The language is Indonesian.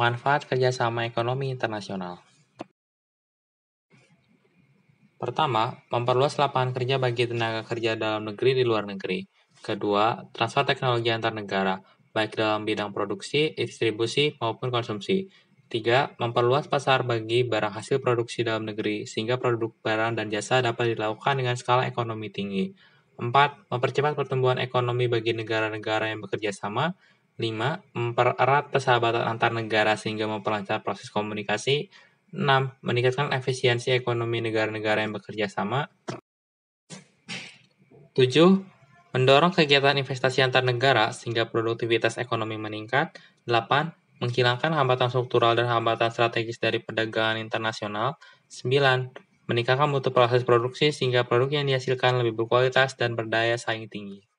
Manfaat kerjasama ekonomi internasional Pertama, memperluas lapangan kerja bagi tenaga kerja dalam negeri di luar negeri. Kedua, transfer teknologi antar negara, baik dalam bidang produksi, distribusi, maupun konsumsi. Tiga, memperluas pasar bagi barang hasil produksi dalam negeri, sehingga produk barang dan jasa dapat dilakukan dengan skala ekonomi tinggi. Empat, mempercepat pertumbuhan ekonomi bagi negara-negara yang bekerja sama, 5. Mempererat persahabatan antar negara sehingga memperlancar proses komunikasi. 6. Meningkatkan efisiensi ekonomi negara-negara yang bekerja sama. 7. Mendorong kegiatan investasi antar negara sehingga produktivitas ekonomi meningkat. 8. Menghilangkan hambatan struktural dan hambatan strategis dari perdagangan internasional. 9. Meningkatkan mutu proses produksi sehingga produk yang dihasilkan lebih berkualitas dan berdaya saing tinggi.